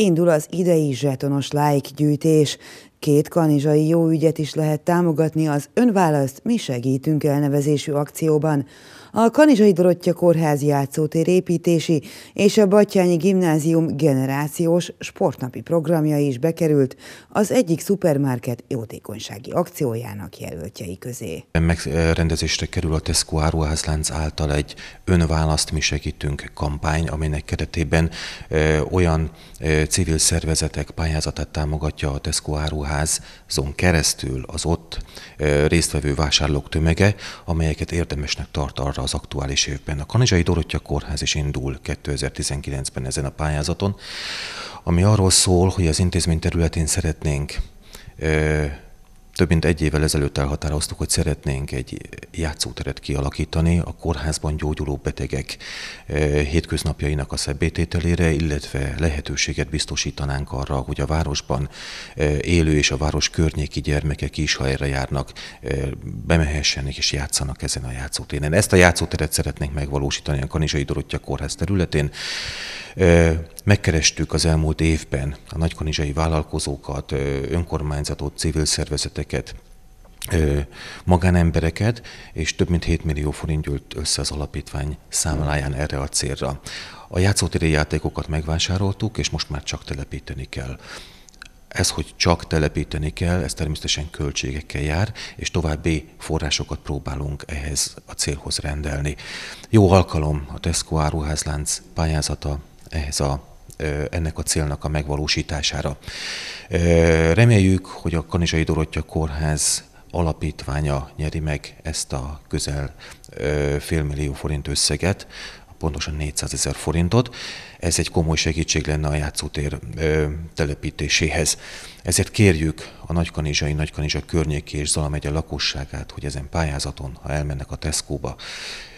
Indul az idei zsetonos like gyűjtés. Két kanizsai jó ügyet is lehet támogatni az Önválaszt Mi Segítünk elnevezésű akcióban. A Kanizsai Dorottya Kórház játszótér építési és a Batyányi Gimnázium generációs sportnapi programja is bekerült az egyik szupermarket jótékonysági akciójának jelöltjei közé. Megrendezésre kerül a Tesco áruházlánc által egy Önválaszt Mi Segítünk kampány, aminek keretében olyan civil szervezetek pályázatát támogatja a Tesco áruházlánc áruházon keresztül az ott résztvevő vásárlók tömege, amelyeket érdemesnek tart arra az aktuális évben. A Kanizsai Dorottya Kórház is indul 2019-ben ezen a pályázaton, ami arról szól, hogy az intézmény területén szeretnénk több mint egy évvel ezelőtt elhatároztuk, hogy szeretnénk egy játszóteret kialakítani a kórházban gyógyuló betegek eh, hétköznapjainak a szebbétételére, illetve lehetőséget biztosítanánk arra, hogy a városban eh, élő és a város környéki gyermekek is, ha erre járnak, eh, bemehessenek és játszanak ezen a játszótéren. Ezt a játszóteret szeretnénk megvalósítani a Kanizsai Dorottya Kórház területén. Megkerestük az elmúlt évben a nagykanizsai vállalkozókat, önkormányzatot, civil szervezeteket, magánembereket, és több mint 7 millió forint gyűlt össze az alapítvány számláján erre a célra. A játszótéri játékokat megvásároltuk, és most már csak telepíteni kell. Ez, hogy csak telepíteni kell, ez természetesen költségekkel jár, és további forrásokat próbálunk ehhez a célhoz rendelni. Jó alkalom a Tesco áruházlánc pályázata ehhez a ennek a célnak a megvalósítására. Reméljük, hogy a Kanizsai Dorottya Kórház alapítványa nyeri meg ezt a közel félmillió forint összeget, pontosan 400 ezer forintot. Ez egy komoly segítség lenne a játszótér ö, telepítéséhez. Ezért kérjük a Nagykanizsai, Nagykanizsa környéki és Zala megye lakosságát, hogy ezen pályázaton, ha elmennek a Tesco-ba,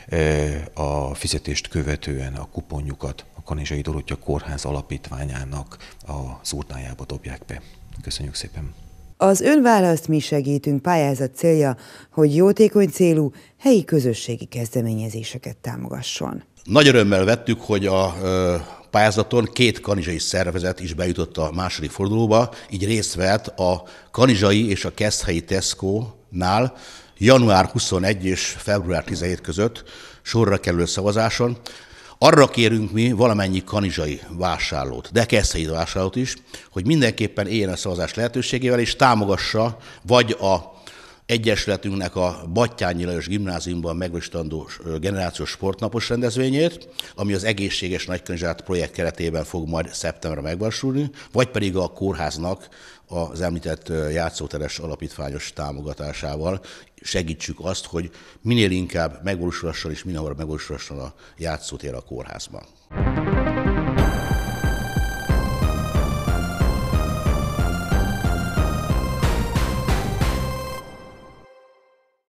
ö, a fizetést követően a kuponjukat Kanizsai Dorottya Kórház Alapítványának a szurnájába dobják be. Köszönjük szépen! Az önválaszt mi segítünk pályázat célja, hogy jótékony célú helyi közösségi kezdeményezéseket támogasson. Nagy örömmel vettük, hogy a pályázaton két kanizsai szervezet is bejutott a második fordulóba, így részt vett a kanizsai és a keszthelyi Tesco-nál január 21 és február 17 között sorra kerülő szavazáson, arra kérünk mi valamennyi kanizsai vásárlót, de keszthelyi vásárlót is, hogy mindenképpen éljen a szavazás lehetőségével, és támogassa vagy a Egyesületünknek a Battyányi Lajos Gimnáziumban megvistandó generációs sportnapos rendezvényét, ami az egészséges nagykönyvtárt projekt keretében fog majd szeptemberre megvalósulni, vagy pedig a kórháznak az említett játszóteres alapítványos támogatásával segítsük azt, hogy minél inkább megvalósulhasson és minél hamarabb megvalósulhasson a játszótér a kórházban.